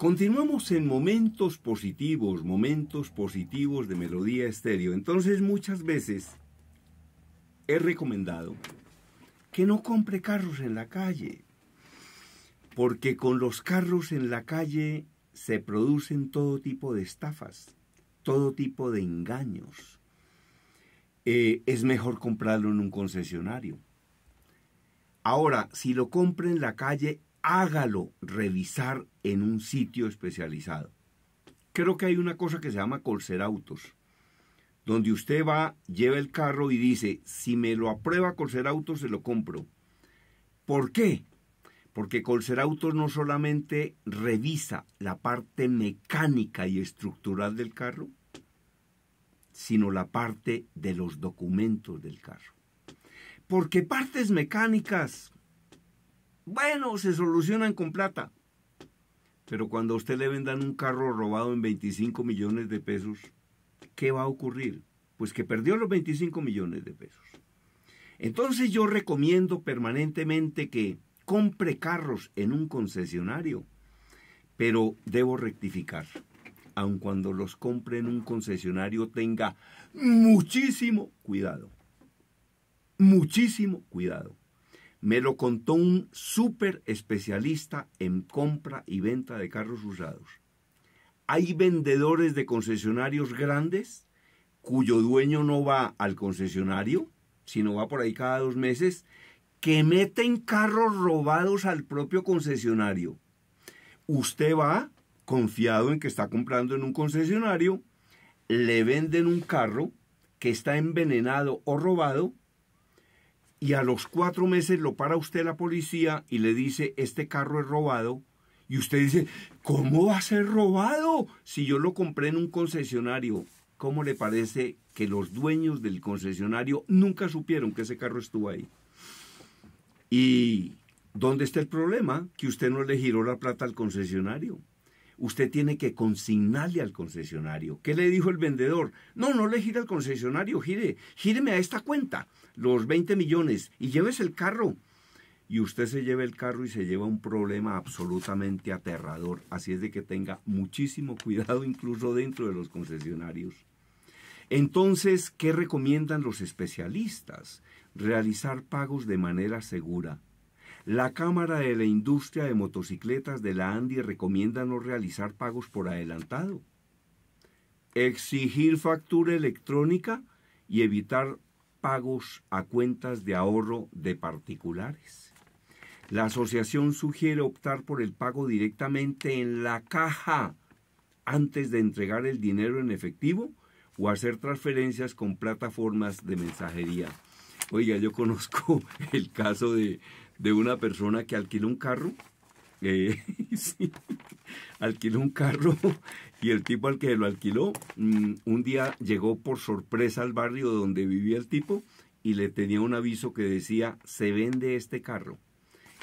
Continuamos en momentos positivos, momentos positivos de melodía estéreo. Entonces muchas veces he recomendado que no compre carros en la calle, porque con los carros en la calle se producen todo tipo de estafas, todo tipo de engaños. Eh, es mejor comprarlo en un concesionario. Ahora, si lo compra en la calle hágalo revisar en un sitio especializado. Creo que hay una cosa que se llama Colser Autos, donde usted va, lleva el carro y dice, si me lo aprueba Colser Autos, se lo compro. ¿Por qué? Porque Colser Autos no solamente revisa la parte mecánica y estructural del carro, sino la parte de los documentos del carro. Porque partes mecánicas, bueno, se solucionan con plata. Pero cuando a usted le vendan un carro robado en 25 millones de pesos, ¿qué va a ocurrir? Pues que perdió los 25 millones de pesos. Entonces yo recomiendo permanentemente que compre carros en un concesionario, pero debo rectificar. Aun cuando los compre en un concesionario tenga muchísimo cuidado. Muchísimo cuidado. Me lo contó un súper especialista en compra y venta de carros usados. Hay vendedores de concesionarios grandes cuyo dueño no va al concesionario, sino va por ahí cada dos meses, que meten carros robados al propio concesionario. Usted va confiado en que está comprando en un concesionario, le venden un carro que está envenenado o robado y a los cuatro meses lo para usted la policía y le dice, este carro es robado. Y usted dice, ¿cómo va a ser robado si yo lo compré en un concesionario? ¿Cómo le parece que los dueños del concesionario nunca supieron que ese carro estuvo ahí? ¿Y dónde está el problema? Que usted no le giró la plata al concesionario usted tiene que consignarle al concesionario. ¿Qué le dijo el vendedor? No, no le gire al concesionario, gire, gíreme a esta cuenta los 20 millones y llévese el carro. Y usted se lleva el carro y se lleva un problema absolutamente aterrador. Así es de que tenga muchísimo cuidado incluso dentro de los concesionarios. Entonces, ¿qué recomiendan los especialistas? Realizar pagos de manera segura la Cámara de la Industria de Motocicletas de la ANDI recomienda no realizar pagos por adelantado, exigir factura electrónica y evitar pagos a cuentas de ahorro de particulares. La asociación sugiere optar por el pago directamente en la caja antes de entregar el dinero en efectivo o hacer transferencias con plataformas de mensajería. Oiga, yo conozco el caso de, de una persona que alquila un carro. Eh, alquiló un carro y el tipo al que lo alquiló mm, un día llegó por sorpresa al barrio donde vivía el tipo y le tenía un aviso que decía se vende este carro.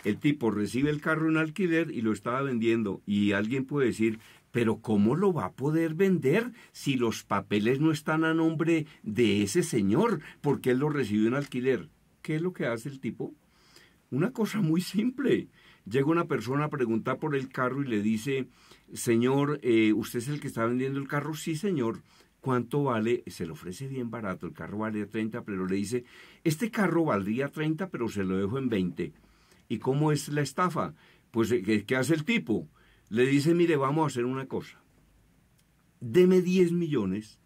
El tipo recibe el carro en alquiler y lo estaba vendiendo y alguien puede decir, pero ¿cómo lo va a poder vender si los papeles no están a nombre de ese señor? Porque él lo recibió en alquiler. ¿Qué es lo que hace el tipo? Una cosa muy simple. Llega una persona a preguntar por el carro y le dice, señor, eh, ¿usted es el que está vendiendo el carro? Sí, señor. ¿Cuánto vale? Se le ofrece bien barato. El carro vale 30, pero le dice, este carro valdría 30, pero se lo dejo en 20. ¿Y cómo es la estafa? Pues, eh, ¿qué hace el tipo? Le dice, mire, vamos a hacer una cosa. Deme 10 millones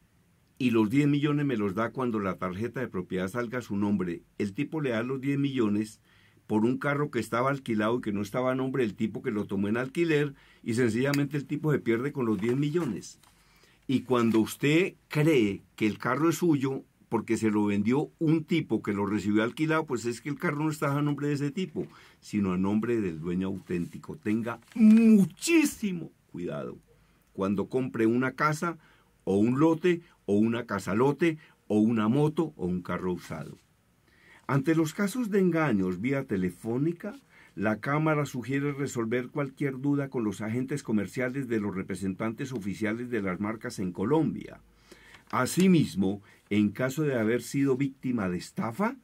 y los 10 millones me los da cuando la tarjeta de propiedad salga a su nombre. El tipo le da los 10 millones por un carro que estaba alquilado y que no estaba a nombre del tipo que lo tomó en alquiler y sencillamente el tipo se pierde con los 10 millones. Y cuando usted cree que el carro es suyo porque se lo vendió un tipo que lo recibió alquilado, pues es que el carro no está a nombre de ese tipo, sino a nombre del dueño auténtico. Tenga muchísimo cuidado cuando compre una casa o un lote o una casalote o una moto o un carro usado. Ante los casos de engaños vía telefónica, la Cámara sugiere resolver cualquier duda con los agentes comerciales de los representantes oficiales de las marcas en Colombia. Asimismo, en caso de haber sido víctima de estafa,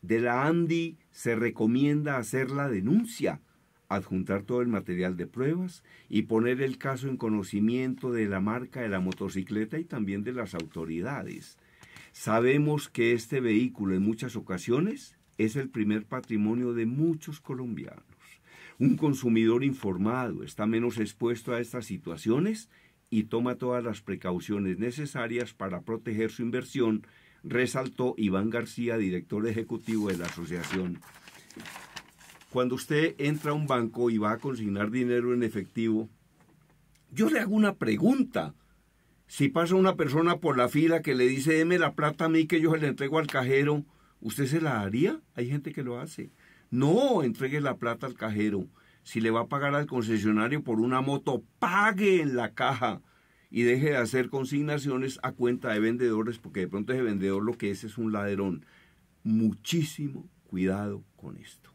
de la ANDI se recomienda hacer la denuncia, adjuntar todo el material de pruebas y poner el caso en conocimiento de la marca de la motocicleta y también de las autoridades. Sabemos que este vehículo en muchas ocasiones es el primer patrimonio de muchos colombianos. Un consumidor informado está menos expuesto a estas situaciones y toma todas las precauciones necesarias para proteger su inversión, resaltó Iván García, director ejecutivo de la asociación. Cuando usted entra a un banco y va a consignar dinero en efectivo, yo le hago una pregunta si pasa una persona por la fila que le dice, deme la plata a mí que yo se la entrego al cajero, ¿usted se la haría? Hay gente que lo hace. No, entregue la plata al cajero. Si le va a pagar al concesionario por una moto, pague en la caja y deje de hacer consignaciones a cuenta de vendedores, porque de pronto ese vendedor lo que es es un ladrón. Muchísimo cuidado con esto.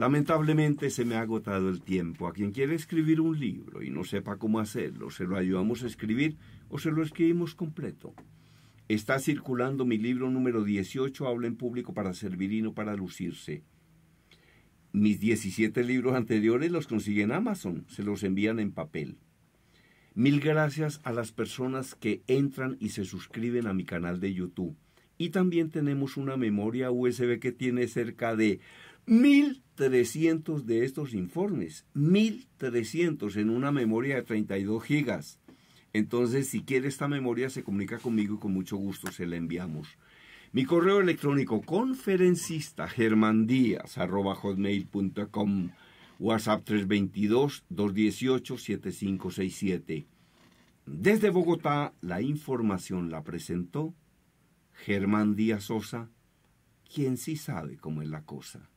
Lamentablemente se me ha agotado el tiempo. A quien quiere escribir un libro y no sepa cómo hacerlo, se lo ayudamos a escribir o se lo escribimos completo. Está circulando mi libro número 18, Habla en público para servir y no para lucirse. Mis 17 libros anteriores los consiguen Amazon, se los envían en papel. Mil gracias a las personas que entran y se suscriben a mi canal de YouTube. Y también tenemos una memoria USB que tiene cerca de 1.300 de estos informes, 1.300 en una memoria de 32 gigas. Entonces, si quiere esta memoria, se comunica conmigo y con mucho gusto se la enviamos. Mi correo electrónico conferencista germandías.com WhatsApp 322-218-7567. Desde Bogotá, la información la presentó Germán Díaz Sosa, quien sí sabe cómo es la cosa.